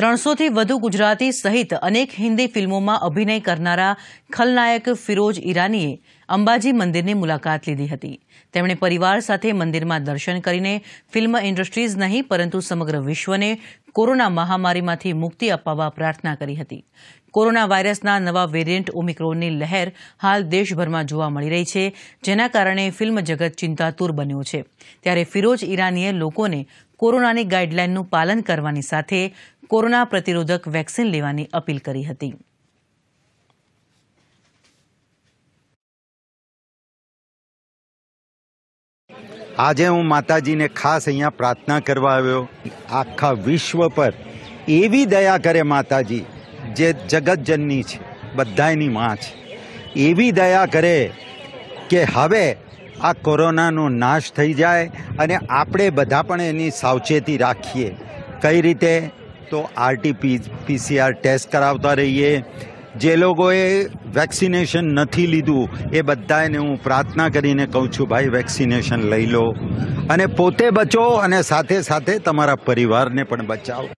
ત્રણસોથી વધુ ગુજરાતી સહિત અનેક હિન્દી ફિલ્મોમાં અભિનય કરનારા ખલનાયક ફિરોજ ઈરાનીએ અંબાજી મંદિરની મુલાકાત લીધી હતી તેમણે પરિવાર સાથે મંદિરમાં દર્શન કરીને ફિલ્મ ઇન્ડસ્ટ્રીઝ નહીં પરંતુ સમગ્ર વિશ્વને કોરોના મહામારીમાંથી મુક્તિ અપાવવા પ્રાર્થના કરી હતી કોરોના વાયરસના નવા વેરિયન્ટ ઓમિક્રોનની લહેર હાલ દેશભરમાં જોવા મળી રહી છે જેના કારણે ફિલ્મ જગત ચિંતાતુર બન્યું છે ત્યારે ફિરોજ ઈરાનીએ લોકોને કોરોનાની ગાઈડલાઈનનું પાલન કરવાની સાથે કોરોના પ્રતિરોધક વેક્સિન લેવાની અપીલ કરી હતી આજે હું માતાજીને ખાસ અહીંયા પ્રાર્થના કરવા આવ્યો આખા વિશ્વ પર એવી દયા કરે માતાજી જે જગતજનની છે બધાની માં છે એવી દયા કરે કે હવે આ કોરોનાનો નાશ થઈ જાય અને આપણે બધા પણ એની સાવચેતી રાખીએ કઈ રીતે તો આરટી પીસીઆર ટેસ્ટ કરાવતા રહીએ જે લોકોએ વેક્સિનેશન નથી લીધું એ બધાને હું પ્રાર્થના કરીને કહું છું ભાઈ વેક્સિનેશન લઈ લો અને પોતે બચો અને સાથે સાથે તમારા પરિવારને પણ બચાવો